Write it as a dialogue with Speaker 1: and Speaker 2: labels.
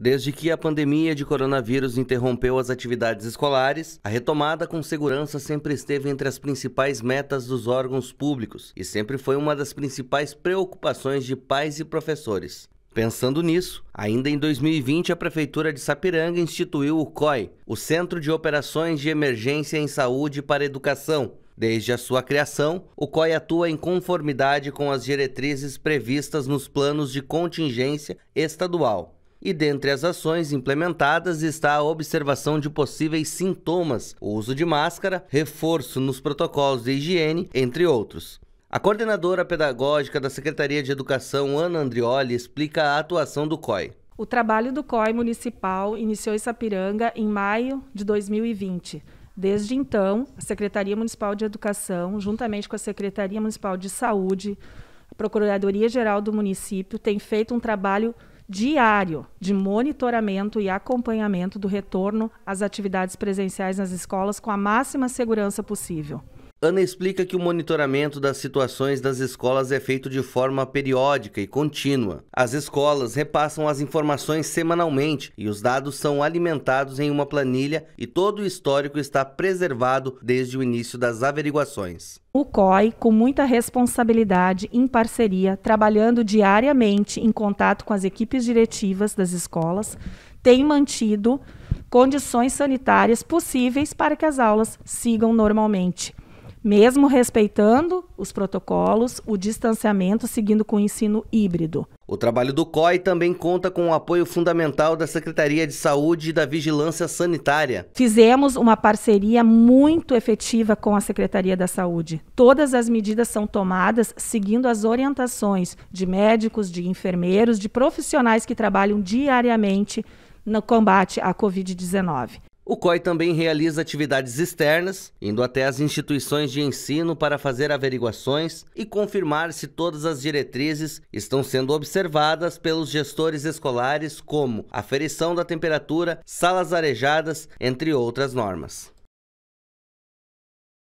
Speaker 1: Desde que a pandemia de coronavírus interrompeu as atividades escolares, a retomada com segurança sempre esteve entre as principais metas dos órgãos públicos e sempre foi uma das principais preocupações de pais e professores. Pensando nisso, ainda em 2020 a Prefeitura de Sapiranga instituiu o COI, o Centro de Operações de Emergência em Saúde para Educação, Desde a sua criação, o COI atua em conformidade com as diretrizes previstas nos planos de contingência estadual. E dentre as ações implementadas está a observação de possíveis sintomas, o uso de máscara, reforço nos protocolos de higiene, entre outros. A coordenadora pedagógica da Secretaria de Educação, Ana Andrioli, explica a atuação do COI.
Speaker 2: O trabalho do COI municipal iniciou em Sapiranga em maio de 2020. Desde então, a Secretaria Municipal de Educação, juntamente com a Secretaria Municipal de Saúde, a Procuradoria Geral do município, tem feito um trabalho diário de monitoramento e acompanhamento do retorno às atividades presenciais nas escolas com a máxima segurança possível.
Speaker 1: Ana explica que o monitoramento das situações das escolas é feito de forma periódica e contínua. As escolas repassam as informações semanalmente e os dados são alimentados em uma planilha e todo o histórico está preservado desde o início das averiguações.
Speaker 2: O COI, com muita responsabilidade, em parceria, trabalhando diariamente em contato com as equipes diretivas das escolas, tem mantido condições sanitárias possíveis para que as aulas sigam normalmente mesmo respeitando os protocolos, o distanciamento, seguindo com o ensino híbrido.
Speaker 1: O trabalho do COI também conta com o apoio fundamental da Secretaria de Saúde e da Vigilância Sanitária.
Speaker 2: Fizemos uma parceria muito efetiva com a Secretaria da Saúde. Todas as medidas são tomadas seguindo as orientações de médicos, de enfermeiros, de profissionais que trabalham diariamente no combate à Covid-19.
Speaker 1: O COI também realiza atividades externas, indo até as instituições de ensino para fazer averiguações e confirmar se todas as diretrizes estão sendo observadas pelos gestores escolares, como aferição da temperatura, salas arejadas, entre outras normas.